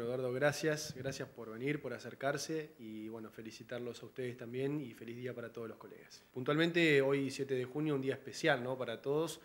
Eduardo, gracias, gracias por venir, por acercarse y bueno, felicitarlos a ustedes también y feliz día para todos los colegas. Puntualmente hoy 7 de junio, un día especial ¿no? para todos,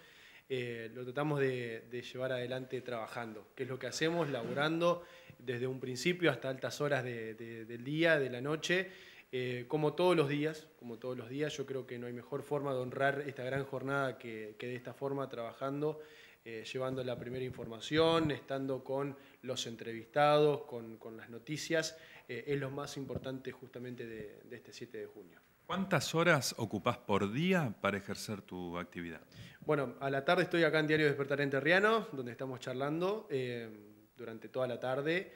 eh, lo tratamos de, llevar adelante trabajando, que es lo que hacemos, laburando desde un principio hasta altas horas del día, de la noche, eh, como todos los días, como todos los días, yo creo que no hay mejor forma de honrar esta gran jornada que, de esta forma trabajando, eh, llevando la primera información, estando con los entrevistados, con, las noticias, eh, es lo más importante justamente de, este 7 de junio. ¿Cuántas horas ocupás por día para ejercer tu actividad? Bueno, a la tarde estoy acá en Diario Despertar Enterriano, donde estamos charlando durante toda la tarde.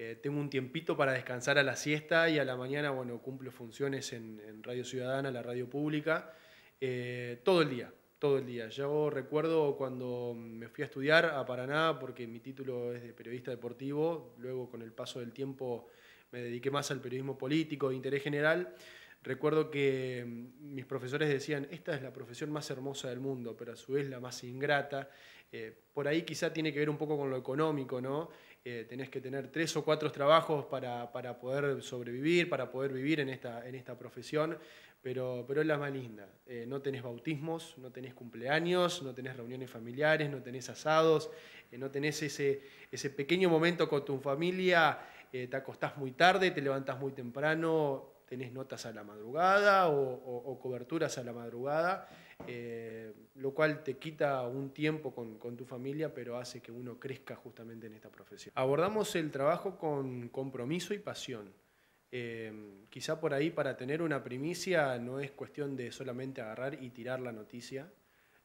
Eh, tengo un tiempito para descansar a la siesta y a la mañana, bueno, cumplo funciones en, Radio Ciudadana, la radio pública, eh, todo el día, todo el día. Yo recuerdo cuando me fui a estudiar a Paraná, porque mi título es de periodista deportivo, luego con el paso del tiempo me dediqué más al periodismo político de interés general. Recuerdo que mm, mis profesores decían, esta es la profesión más hermosa del mundo, pero a su vez la más ingrata. Eh, por ahí quizá tiene que ver un poco con lo económico, ¿no? Eh, tenés que tener tres o cuatro trabajos para, para, poder sobrevivir, para poder vivir en esta, en esta profesión, pero, pero es la más linda. Eh, no tenés bautismos, no tenés cumpleaños, no tenés reuniones familiares, no tenés asados, eh, no tenés ese, ese pequeño momento con tu familia, te acostás muy tarde, te levantás muy temprano, tenés notas a la madrugada o coberturas a la madrugada. Eh, lo cual te quita un tiempo con, tu familia, pero hace que uno crezca justamente en esta profesión. Abordamos el trabajo con compromiso y pasión. Eh, quizá por ahí para tener una primicia no es cuestión de solamente agarrar y tirar la noticia,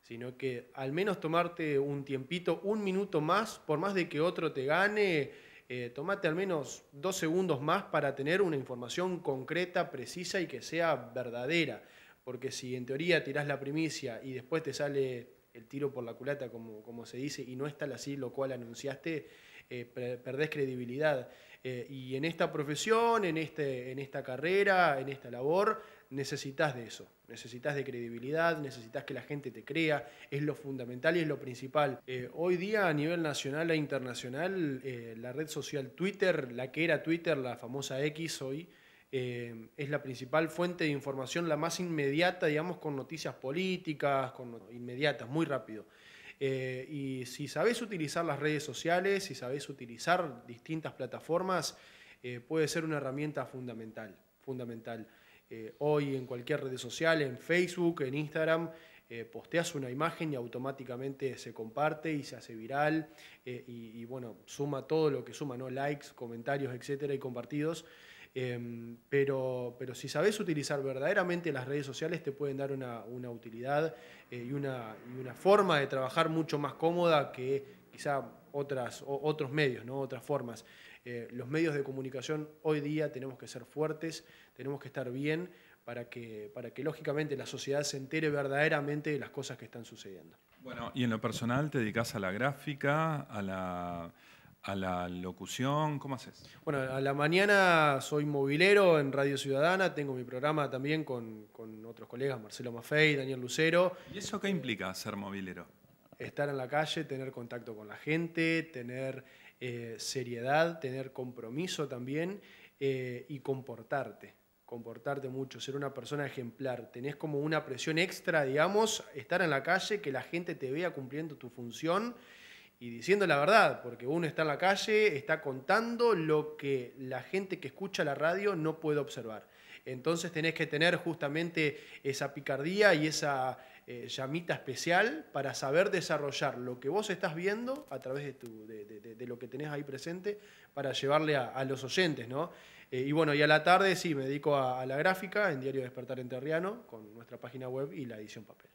sino que al menos tomarte un tiempito, un minuto más, por más de que otro te gane, eh, tomate al menos dos segundos más para tener una información concreta, precisa y que sea verdadera porque si en teoría tirás la primicia y después te sale el tiro por la culata, como, como se dice, y no es tal así lo cual anunciaste, eh, perdés credibilidad. Eh, y en esta profesión, en, este, en esta carrera, en esta labor, necesitas de eso. Necesitas de credibilidad, necesitas que la gente te crea, es lo fundamental y es lo principal. Eh, hoy día a nivel nacional e internacional, eh, la red social Twitter, la que era Twitter, la famosa X hoy, eh, es la principal fuente de información, la más inmediata, digamos, con noticias políticas, con inmediatas, muy rápido. Eh, y si sabés utilizar las redes sociales, si sabes utilizar distintas plataformas, eh, puede ser una herramienta fundamental. fundamental. hoy en cualquier red social, en Facebook, en Instagram, posteas una imagen y automáticamente se comparte y se hace viral y, y, bueno, suma todo lo que suma, ¿no? Likes, comentarios, etcétera, y compartidos. Em, pero, pero si sabes utilizar verdaderamente las redes sociales, te pueden dar una, utilidad eh, y, una, forma de trabajar mucho más cómoda que quizá otras, otros medios, ¿no? otras formas. Eh, los medios de comunicación hoy día tenemos que ser fuertes, tenemos que estar bien para que, para que lógicamente la sociedad se entere verdaderamente de las cosas que están sucediendo. Bueno, y en lo personal te dedicas a la gráfica, a la a la locución? ¿Cómo haces? Bueno, a la mañana soy movilero en Radio Ciudadana, tengo mi programa también con, otros colegas, Marcelo Maffei, Daniel Lucero. ¿Y eso qué implica ser movilero? Estar en la calle, tener contacto con la gente, tener eh, seriedad, tener compromiso también eh, y comportarte comportarte mucho, ser una persona ejemplar. Tenés como una presión extra, digamos, estar en la calle, que la gente te vea cumpliendo tu función y diciendo la verdad, porque uno está en la calle, está contando lo que la gente que escucha la radio no puede observar. Entonces tenés que tener justamente esa picardía y esa eh, llamita especial para saber desarrollar lo que vos estás viendo a través de, tu, de, lo que tenés ahí presente para llevarle a, los oyentes, ¿no? Eh, y bueno, y a la tarde sí, me dedico a, a la gráfica en Diario Despertar Enterriano con nuestra página web y la edición papel.